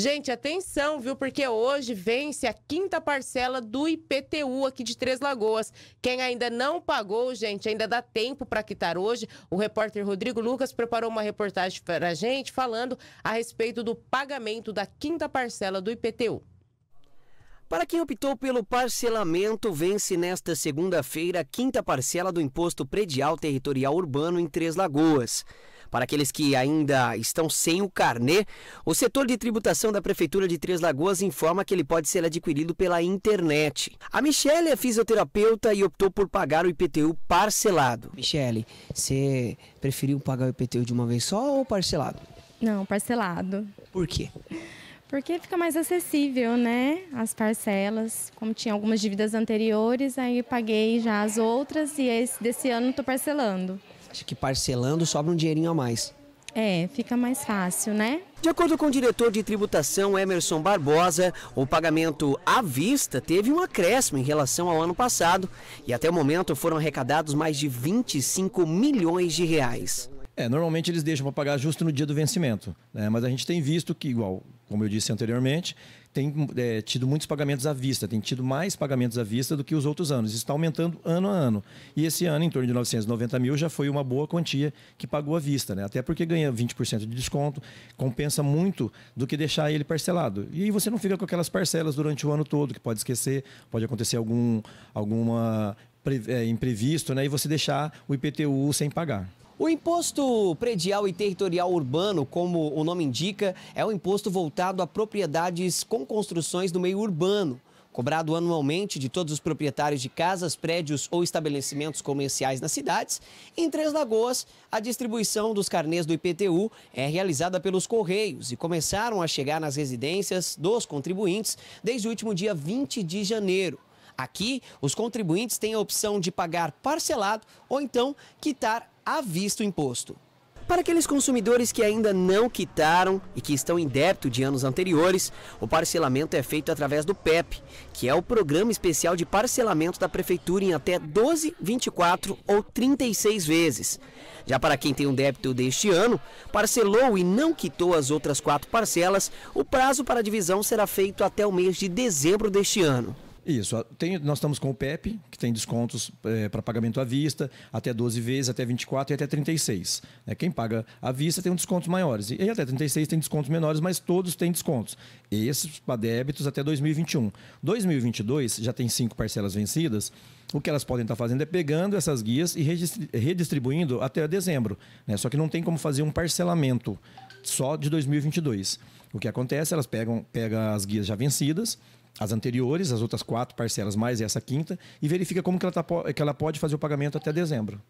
Gente, atenção, viu? Porque hoje vence a quinta parcela do IPTU aqui de Três Lagoas. Quem ainda não pagou, gente, ainda dá tempo para quitar hoje. O repórter Rodrigo Lucas preparou uma reportagem para a gente falando a respeito do pagamento da quinta parcela do IPTU. Para quem optou pelo parcelamento, vence nesta segunda-feira a quinta parcela do Imposto Predial Territorial Urbano em Três Lagoas. Para aqueles que ainda estão sem o carnê, o setor de tributação da Prefeitura de Três Lagoas informa que ele pode ser adquirido pela internet. A Michele é fisioterapeuta e optou por pagar o IPTU parcelado. Michele, você preferiu pagar o IPTU de uma vez só ou parcelado? Não, parcelado. Por quê? Porque fica mais acessível, né? As parcelas. Como tinha algumas dívidas anteriores, aí paguei já as outras e esse, desse ano estou parcelando. Acho que parcelando sobra um dinheirinho a mais. É, fica mais fácil, né? De acordo com o diretor de tributação Emerson Barbosa, o pagamento à vista teve um acréscimo em relação ao ano passado e até o momento foram arrecadados mais de 25 milhões de reais. É, normalmente eles deixam para pagar justo no dia do vencimento. Né? Mas a gente tem visto que, igual, como eu disse anteriormente, tem é, tido muitos pagamentos à vista, tem tido mais pagamentos à vista do que os outros anos. Isso está aumentando ano a ano. E esse ano, em torno de 990 mil, já foi uma boa quantia que pagou à vista, né? até porque ganha 20% de desconto, compensa muito do que deixar ele parcelado. E aí você não fica com aquelas parcelas durante o ano todo, que pode esquecer, pode acontecer algum, alguma é, imprevisto, né? e você deixar o IPTU sem pagar. O imposto predial e territorial urbano, como o nome indica, é um imposto voltado a propriedades com construções no meio urbano. Cobrado anualmente de todos os proprietários de casas, prédios ou estabelecimentos comerciais nas cidades, em Três Lagoas, a distribuição dos carnês do IPTU é realizada pelos Correios e começaram a chegar nas residências dos contribuintes desde o último dia 20 de janeiro. Aqui, os contribuintes têm a opção de pagar parcelado ou então quitar à vista o imposto. Para aqueles consumidores que ainda não quitaram e que estão em débito de anos anteriores, o parcelamento é feito através do PEP, que é o Programa Especial de Parcelamento da Prefeitura em até 12, 24 ou 36 vezes. Já para quem tem um débito deste ano, parcelou e não quitou as outras quatro parcelas, o prazo para a divisão será feito até o mês de dezembro deste ano. Isso. Tem, nós estamos com o PEP, que tem descontos é, para pagamento à vista, até 12 vezes, até 24 e até 36. é né? Quem paga à vista tem um descontos maiores. E, e até 36 tem descontos menores, mas todos têm descontos. Esses para débitos até 2021. 2022 já tem cinco parcelas vencidas. O que elas podem estar fazendo é pegando essas guias e redistribuindo até dezembro. Né? Só que não tem como fazer um parcelamento só de 2022. O que acontece, elas pegam pega as guias já vencidas as anteriores, as outras quatro parcelas, mais essa quinta, e verifica como que ela, tá, que ela pode fazer o pagamento até dezembro.